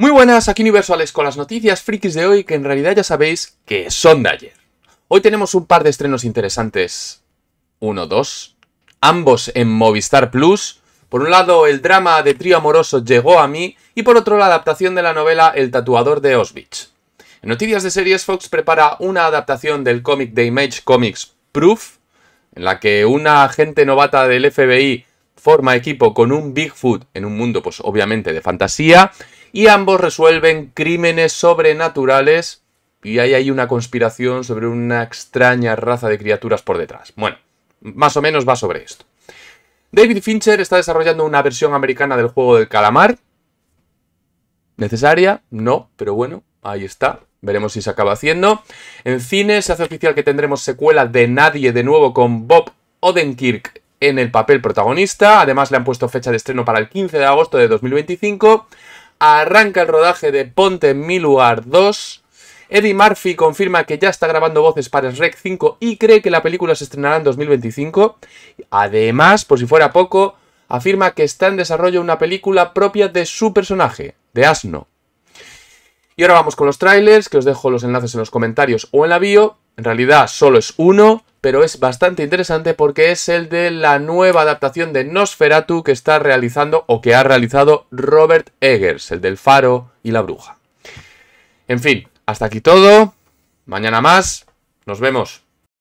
Muy buenas, aquí Universales con las noticias frikis de hoy que en realidad ya sabéis que son de ayer. Hoy tenemos un par de estrenos interesantes. Uno, dos. Ambos en Movistar Plus. Por un lado, el drama de trío amoroso llegó a mí y por otro, la adaptación de la novela El tatuador de Auschwitz. En noticias de series, Fox prepara una adaptación del cómic de Image Comics Proof, en la que una agente novata del FBI forma equipo con un Bigfoot en un mundo, pues obviamente, de fantasía y ambos resuelven crímenes sobrenaturales y ahí hay una conspiración sobre una extraña raza de criaturas por detrás. Bueno, más o menos va sobre esto. David Fincher está desarrollando una versión americana del juego del calamar. ¿Necesaria? No, pero bueno, ahí está. Veremos si se acaba haciendo. En cine se hace oficial que tendremos secuela de Nadie de nuevo con Bob Odenkirk en el papel protagonista. Además le han puesto fecha de estreno para el 15 de agosto de 2025 arranca el rodaje de Ponte en mi lugar 2. Eddie Murphy confirma que ya está grabando voces para Shrek 5 y cree que la película se estrenará en 2025. Además, por si fuera poco, afirma que está en desarrollo una película propia de su personaje, de Asno. Y ahora vamos con los trailers, que os dejo los enlaces en los comentarios o en la bio. En realidad solo es uno, pero es bastante interesante porque es el de la nueva adaptación de Nosferatu que está realizando o que ha realizado Robert Eggers, el del faro y la bruja. En fin, hasta aquí todo. Mañana más. Nos vemos.